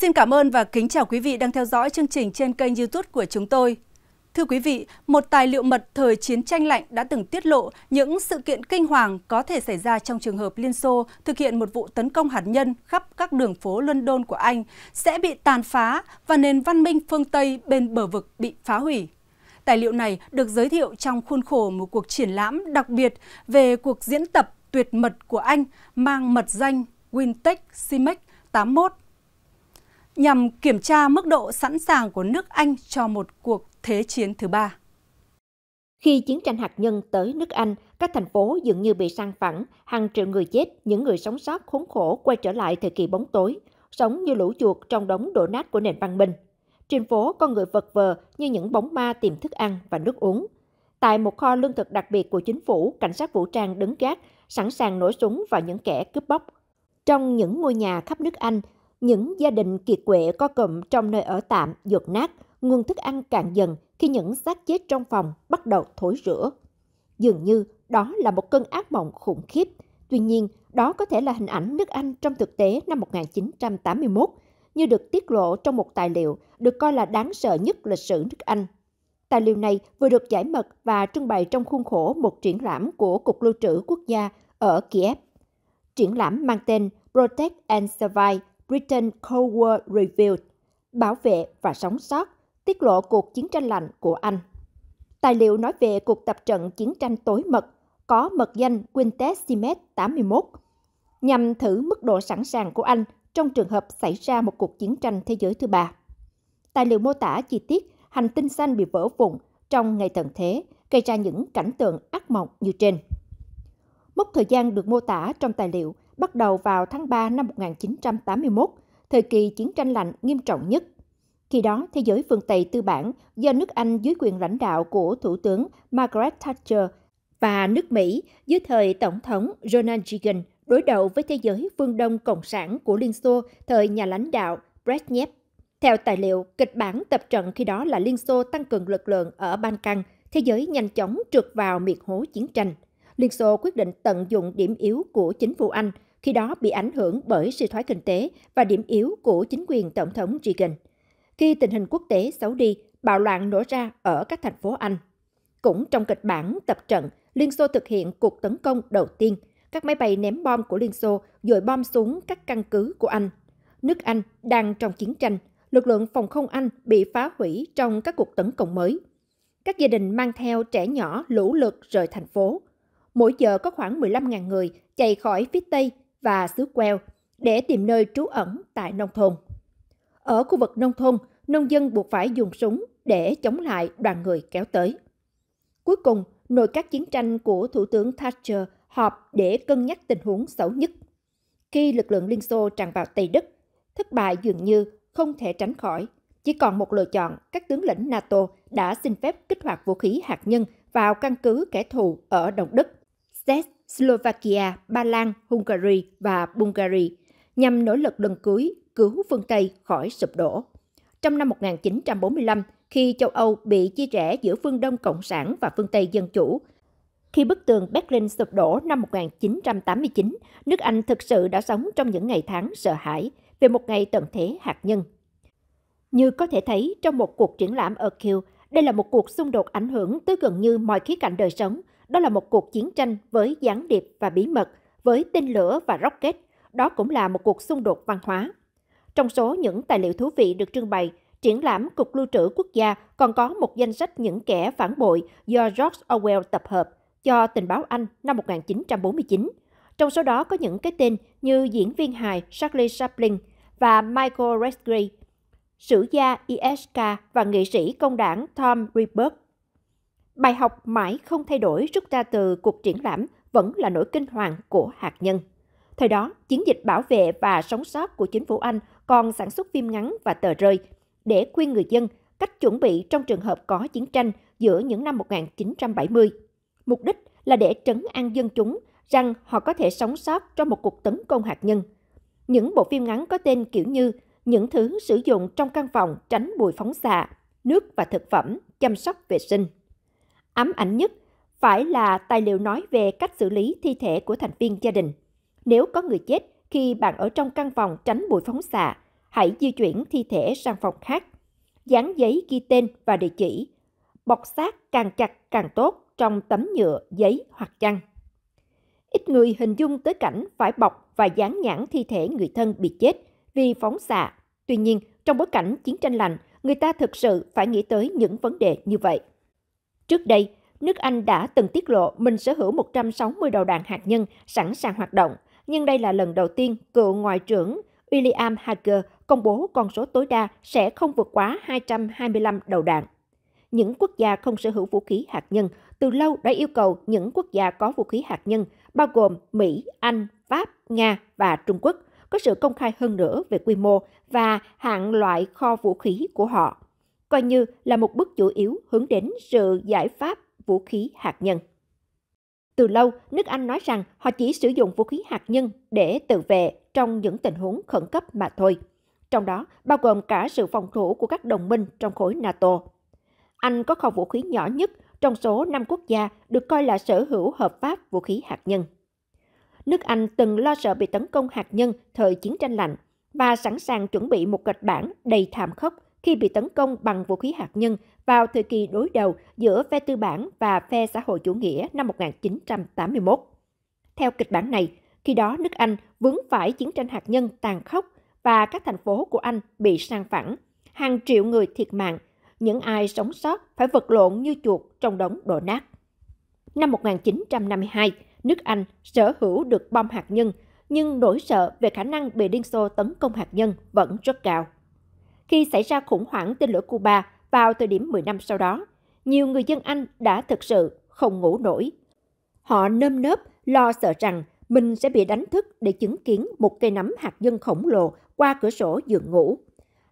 Xin cảm ơn và kính chào quý vị đang theo dõi chương trình trên kênh YouTube của chúng tôi. Thưa quý vị, một tài liệu mật thời chiến tranh lạnh đã từng tiết lộ những sự kiện kinh hoàng có thể xảy ra trong trường hợp Liên Xô thực hiện một vụ tấn công hạt nhân khắp các đường phố London của Anh sẽ bị tàn phá và nền văn minh phương Tây bên bờ vực bị phá hủy. Tài liệu này được giới thiệu trong khuôn khổ một cuộc triển lãm đặc biệt về cuộc diễn tập tuyệt mật của Anh mang mật danh Wintech Simex 81 nhằm kiểm tra mức độ sẵn sàng của nước Anh cho một cuộc thế chiến thứ ba. Khi chiến tranh hạt nhân tới nước Anh, các thành phố dường như bị sang phẳng, hàng triệu người chết, những người sống sót khốn khổ quay trở lại thời kỳ bóng tối, sống như lũ chuột trong đống đổ nát của nền văn minh. Trên phố, con người vật vờ như những bóng ma tìm thức ăn và nước uống. Tại một kho lương thực đặc biệt của chính phủ, cảnh sát vũ trang đứng gác, sẵn sàng nổ súng vào những kẻ cướp bóc. Trong những ngôi nhà khắp nước Anh, những gia đình kiệt quệ co cụm trong nơi ở tạm dột nát, nguồn thức ăn cạn dần khi những xác chết trong phòng bắt đầu thối rữa. Dường như đó là một cơn ác mộng khủng khiếp. Tuy nhiên, đó có thể là hình ảnh nước Anh trong thực tế năm 1981, như được tiết lộ trong một tài liệu được coi là đáng sợ nhất lịch sử nước Anh. Tài liệu này vừa được giải mật và trưng bày trong khuôn khổ một triển lãm của Cục Lưu trữ Quốc gia ở Kiev. Triển lãm mang tên Protect and Survive Britain Cold War Revealed bảo vệ và sống sót, tiết lộ cuộc chiến tranh lạnh của Anh. Tài liệu nói về cuộc tập trận chiến tranh tối mật có mật danh Quintet Simet 81, nhằm thử mức độ sẵn sàng của Anh trong trường hợp xảy ra một cuộc chiến tranh thế giới thứ ba. Tài liệu mô tả chi tiết hành tinh xanh bị vỡ vụn trong ngày tận thế, gây ra những cảnh tượng ác mộng như trên. Mốc thời gian được mô tả trong tài liệu bắt đầu vào tháng 3 năm 1981, thời kỳ chiến tranh lạnh nghiêm trọng nhất. Khi đó, thế giới phương Tây tư bản do nước Anh dưới quyền lãnh đạo của Thủ tướng Margaret Thatcher và nước Mỹ dưới thời Tổng thống Ronald Reagan đối đầu với thế giới phương Đông Cộng sản của Liên Xô thời nhà lãnh đạo Brezhnev. Theo tài liệu, kịch bản tập trận khi đó là Liên Xô tăng cường lực lượng ở Ban Căng, thế giới nhanh chóng trượt vào miệt hố chiến tranh. Liên Xô quyết định tận dụng điểm yếu của chính phủ Anh – khi đó bị ảnh hưởng bởi suy thoái kinh tế và điểm yếu của chính quyền Tổng thống Reagan. Khi tình hình quốc tế xấu đi, bạo loạn nổ ra ở các thành phố Anh. Cũng trong kịch bản tập trận, Liên Xô thực hiện cuộc tấn công đầu tiên. Các máy bay ném bom của Liên Xô dội bom xuống các căn cứ của Anh. Nước Anh đang trong chiến tranh, lực lượng phòng không Anh bị phá hủy trong các cuộc tấn công mới. Các gia đình mang theo trẻ nhỏ lũ lượt rời thành phố. Mỗi giờ có khoảng 15.000 người chạy khỏi phía Tây và xứ queo để tìm nơi trú ẩn tại nông thôn. Ở khu vực nông thôn, nông dân buộc phải dùng súng để chống lại đoàn người kéo tới. Cuối cùng, nội các chiến tranh của Thủ tướng Thatcher họp để cân nhắc tình huống xấu nhất. Khi lực lượng Liên Xô tràn vào Tây Đức, thất bại dường như không thể tránh khỏi. Chỉ còn một lựa chọn, các tướng lĩnh NATO đã xin phép kích hoạt vũ khí hạt nhân vào căn cứ kẻ thù ở Đông Đức. Czech, Slovakia, Ba Lan, Hungary và Bulgaria nhằm nỗ lực lần cuối cứu phương Tây khỏi sụp đổ. Trong năm 1945, khi châu Âu bị chia rẽ giữa phương Đông Cộng sản và phương Tây Dân Chủ, khi bức tường Berlin sụp đổ năm 1989, nước Anh thực sự đã sống trong những ngày tháng sợ hãi về một ngày tận thế hạt nhân. Như có thể thấy trong một cuộc triển lãm ở Kiel, đây là một cuộc xung đột ảnh hưởng tới gần như mọi khía cạnh đời sống, đó là một cuộc chiến tranh với gián điệp và bí mật, với tên lửa và rocket. Đó cũng là một cuộc xung đột văn hóa. Trong số những tài liệu thú vị được trưng bày, triển lãm Cục Lưu trữ Quốc gia còn có một danh sách những kẻ phản bội do George Orwell tập hợp cho tình báo Anh năm 1949. Trong số đó có những cái tên như diễn viên hài Charlie Chaplin và Michael Redgrave, sử gia ISK và nghệ sĩ công đảng Tom Ripper. Bài học mãi không thay đổi rút ra từ cuộc triển lãm vẫn là nỗi kinh hoàng của hạt nhân. Thời đó, chiến dịch bảo vệ và sống sót của chính phủ Anh còn sản xuất phim ngắn và tờ rơi để khuyên người dân cách chuẩn bị trong trường hợp có chiến tranh giữa những năm 1970. Mục đích là để trấn an dân chúng rằng họ có thể sống sót trong một cuộc tấn công hạt nhân. Những bộ phim ngắn có tên kiểu như những thứ sử dụng trong căn phòng tránh bụi phóng xạ, nước và thực phẩm, chăm sóc vệ sinh ám ảnh nhất phải là tài liệu nói về cách xử lý thi thể của thành viên gia đình. Nếu có người chết khi bạn ở trong căn phòng tránh bụi phóng xạ, hãy di chuyển thi thể sang phòng khác. Dán giấy ghi tên và địa chỉ. Bọc xác càng chặt càng tốt trong tấm nhựa, giấy hoặc chăn. Ít người hình dung tới cảnh phải bọc và dán nhãn thi thể người thân bị chết vì phóng xạ. Tuy nhiên, trong bối cảnh chiến tranh lạnh, người ta thực sự phải nghĩ tới những vấn đề như vậy. Trước đây, nước Anh đã từng tiết lộ mình sở hữu 160 đầu đạn hạt nhân sẵn sàng hoạt động, nhưng đây là lần đầu tiên cựu Ngoại trưởng William Hager công bố con số tối đa sẽ không vượt quá 225 đầu đạn. Những quốc gia không sở hữu vũ khí hạt nhân từ lâu đã yêu cầu những quốc gia có vũ khí hạt nhân, bao gồm Mỹ, Anh, Pháp, Nga và Trung Quốc, có sự công khai hơn nữa về quy mô và hạng loại kho vũ khí của họ coi như là một bước chủ yếu hướng đến sự giải pháp vũ khí hạt nhân. Từ lâu, nước Anh nói rằng họ chỉ sử dụng vũ khí hạt nhân để tự vệ trong những tình huống khẩn cấp mà thôi, trong đó bao gồm cả sự phòng thủ của các đồng minh trong khối NATO. Anh có kho vũ khí nhỏ nhất trong số 5 quốc gia được coi là sở hữu hợp pháp vũ khí hạt nhân. Nước Anh từng lo sợ bị tấn công hạt nhân thời chiến tranh lạnh và sẵn sàng chuẩn bị một kịch bản đầy thảm khốc khi bị tấn công bằng vũ khí hạt nhân vào thời kỳ đối đầu giữa phe tư bản và phe xã hội chủ nghĩa năm 1981. Theo kịch bản này, khi đó nước Anh vướng phải chiến tranh hạt nhân tàn khốc và các thành phố của Anh bị sang phẳng, hàng triệu người thiệt mạng, những ai sống sót phải vật lộn như chuột trong đống đổ nát. Năm 1952, nước Anh sở hữu được bom hạt nhân, nhưng nỗi sợ về khả năng bị Liên Xô tấn công hạt nhân vẫn rất cao khi xảy ra khủng hoảng tên lửa Cuba vào thời điểm 10 năm sau đó, nhiều người dân Anh đã thực sự không ngủ nổi. Họ nơm nớp lo sợ rằng mình sẽ bị đánh thức để chứng kiến một cây nấm hạt nhân khổng lồ qua cửa sổ giường ngủ.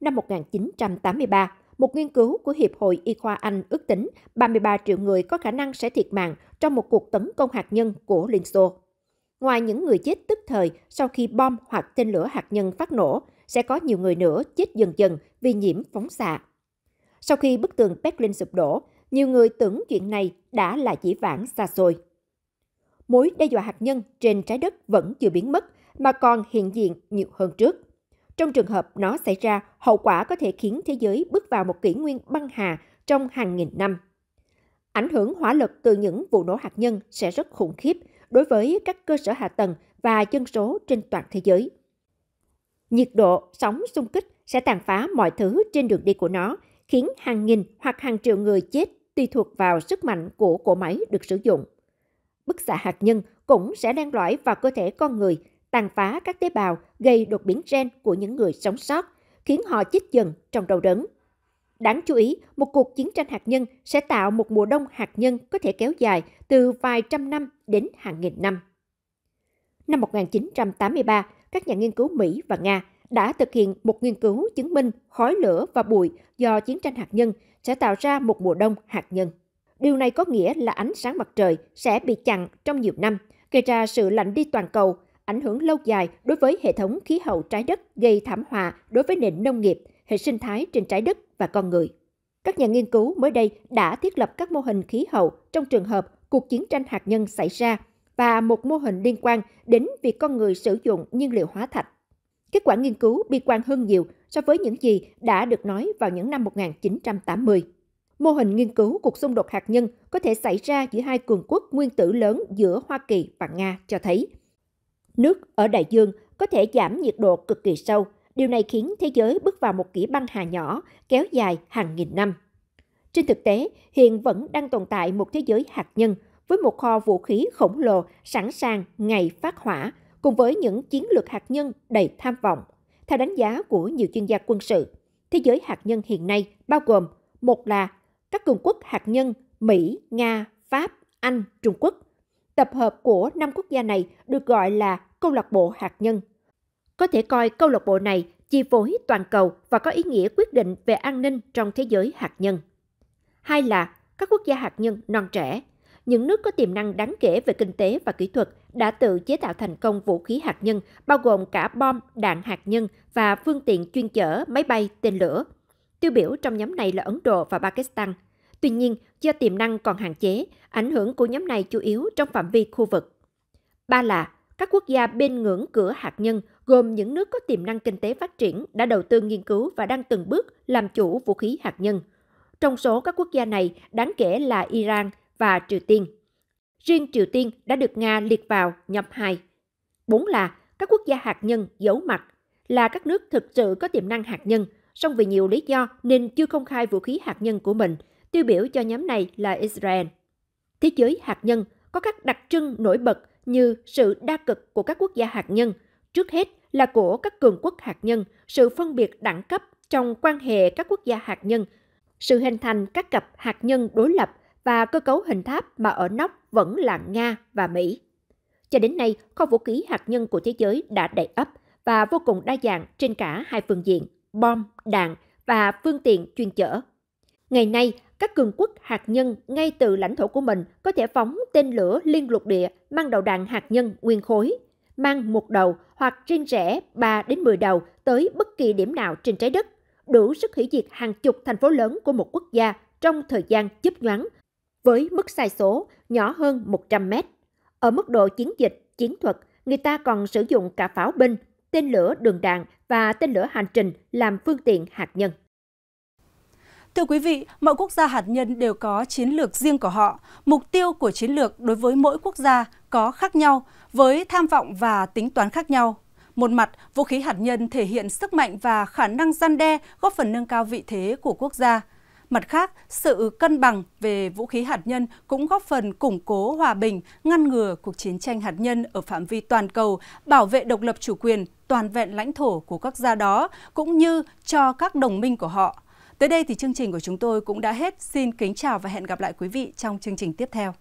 Năm 1983, một nghiên cứu của Hiệp hội Y khoa Anh ước tính 33 triệu người có khả năng sẽ thiệt mạng trong một cuộc tấn công hạt nhân của Liên Xô. Ngoài những người chết tức thời sau khi bom hoặc tên lửa hạt nhân phát nổ, sẽ có nhiều người nữa chết dần dần vì nhiễm phóng xạ. Sau khi bức tường Berlin sụp đổ, nhiều người tưởng chuyện này đã là chỉ vãng xa xôi. Mối đe dọa hạt nhân trên trái đất vẫn chưa biến mất mà còn hiện diện nhiều hơn trước. Trong trường hợp nó xảy ra, hậu quả có thể khiến thế giới bước vào một kỷ nguyên băng hà trong hàng nghìn năm. Ảnh hưởng hỏa lực từ những vụ nổ hạt nhân sẽ rất khủng khiếp đối với các cơ sở hạ tầng và dân số trên toàn thế giới. Nhiệt độ, sóng xung kích sẽ tàn phá mọi thứ trên đường đi của nó, khiến hàng nghìn hoặc hàng triệu người chết tùy thuộc vào sức mạnh của cỗ máy được sử dụng. Bức xạ hạt nhân cũng sẽ len lỏi vào cơ thể con người, tàn phá các tế bào gây đột biến gen của những người sống sót, khiến họ chết dần trong đau đớn. Đáng chú ý, một cuộc chiến tranh hạt nhân sẽ tạo một mùa đông hạt nhân có thể kéo dài từ vài trăm năm đến hàng nghìn năm. Năm 1983, các nhà nghiên cứu Mỹ và Nga đã thực hiện một nghiên cứu chứng minh khói lửa và bụi do chiến tranh hạt nhân sẽ tạo ra một mùa đông hạt nhân. Điều này có nghĩa là ánh sáng mặt trời sẽ bị chặn trong nhiều năm, gây ra sự lạnh đi toàn cầu, ảnh hưởng lâu dài đối với hệ thống khí hậu trái đất, gây thảm họa đối với nền nông nghiệp, hệ sinh thái trên trái đất và con người. Các nhà nghiên cứu mới đây đã thiết lập các mô hình khí hậu trong trường hợp cuộc chiến tranh hạt nhân xảy ra và một mô hình liên quan đến việc con người sử dụng nhiên liệu hóa thạch. Kết quả nghiên cứu bi quan hơn nhiều so với những gì đã được nói vào những năm 1980. Mô hình nghiên cứu cuộc xung đột hạt nhân có thể xảy ra giữa hai cường quốc nguyên tử lớn giữa Hoa Kỳ và Nga cho thấy nước ở đại dương có thể giảm nhiệt độ cực kỳ sâu. Điều này khiến thế giới bước vào một kỷ băng hà nhỏ kéo dài hàng nghìn năm. Trên thực tế, hiện vẫn đang tồn tại một thế giới hạt nhân với một kho vũ khí khổng lồ sẵn sàng ngày phát hỏa, cùng với những chiến lược hạt nhân đầy tham vọng. Theo đánh giá của nhiều chuyên gia quân sự, thế giới hạt nhân hiện nay bao gồm một là các cường quốc hạt nhân Mỹ, Nga, Pháp, Anh, Trung Quốc. Tập hợp của năm quốc gia này được gọi là câu lạc bộ hạt nhân. Có thể coi câu lạc bộ này chi phối toàn cầu và có ý nghĩa quyết định về an ninh trong thế giới hạt nhân. Hai là các quốc gia hạt nhân non trẻ – những nước có tiềm năng đáng kể về kinh tế và kỹ thuật đã tự chế tạo thành công vũ khí hạt nhân, bao gồm cả bom, đạn hạt nhân và phương tiện chuyên chở, máy bay, tên lửa. Tiêu biểu trong nhóm này là Ấn Độ và Pakistan. Tuy nhiên, do tiềm năng còn hạn chế, ảnh hưởng của nhóm này chủ yếu trong phạm vi khu vực. Ba là các quốc gia bên ngưỡng cửa hạt nhân gồm những nước có tiềm năng kinh tế phát triển đã đầu tư nghiên cứu và đang từng bước làm chủ vũ khí hạt nhân. Trong số các quốc gia này, đáng kể là Iran – và Triều Tiên. Riêng Triều Tiên đã được Nga liệt vào nhóm 2. Bốn là các quốc gia hạt nhân giấu mặt là các nước thực sự có tiềm năng hạt nhân, song vì nhiều lý do nên chưa công khai vũ khí hạt nhân của mình, tiêu biểu cho nhóm này là Israel. Thế giới hạt nhân có các đặc trưng nổi bật như sự đa cực của các quốc gia hạt nhân, trước hết là của các cường quốc hạt nhân, sự phân biệt đẳng cấp trong quan hệ các quốc gia hạt nhân, sự hình thành các cặp hạt nhân đối lập và cơ cấu hình tháp mà ở nóc vẫn là Nga và Mỹ. Cho đến nay, kho vũ khí hạt nhân của thế giới đã đầy ấp và vô cùng đa dạng trên cả hai phương diện, bom, đạn và phương tiện chuyên chở. Ngày nay, các cường quốc hạt nhân ngay từ lãnh thổ của mình có thể phóng tên lửa liên lục địa mang đầu đạn hạt nhân nguyên khối, mang một đầu hoặc riêng rẽ 3 đến 10 đầu tới bất kỳ điểm nào trên trái đất, đủ sức hủy diệt hàng chục thành phố lớn của một quốc gia trong thời gian chớp nhoáng với mức sai số nhỏ hơn 100 mét. Ở mức độ chiến dịch, chiến thuật, người ta còn sử dụng cả pháo binh, tên lửa đường đạn và tên lửa hành trình làm phương tiện hạt nhân. Thưa quý vị, mọi quốc gia hạt nhân đều có chiến lược riêng của họ. Mục tiêu của chiến lược đối với mỗi quốc gia có khác nhau, với tham vọng và tính toán khác nhau. Một mặt, vũ khí hạt nhân thể hiện sức mạnh và khả năng gian đe, góp phần nâng cao vị thế của quốc gia – Mặt khác, sự cân bằng về vũ khí hạt nhân cũng góp phần củng cố hòa bình, ngăn ngừa cuộc chiến tranh hạt nhân ở phạm vi toàn cầu, bảo vệ độc lập chủ quyền, toàn vẹn lãnh thổ của các gia đó, cũng như cho các đồng minh của họ. Tới đây thì chương trình của chúng tôi cũng đã hết. Xin kính chào và hẹn gặp lại quý vị trong chương trình tiếp theo.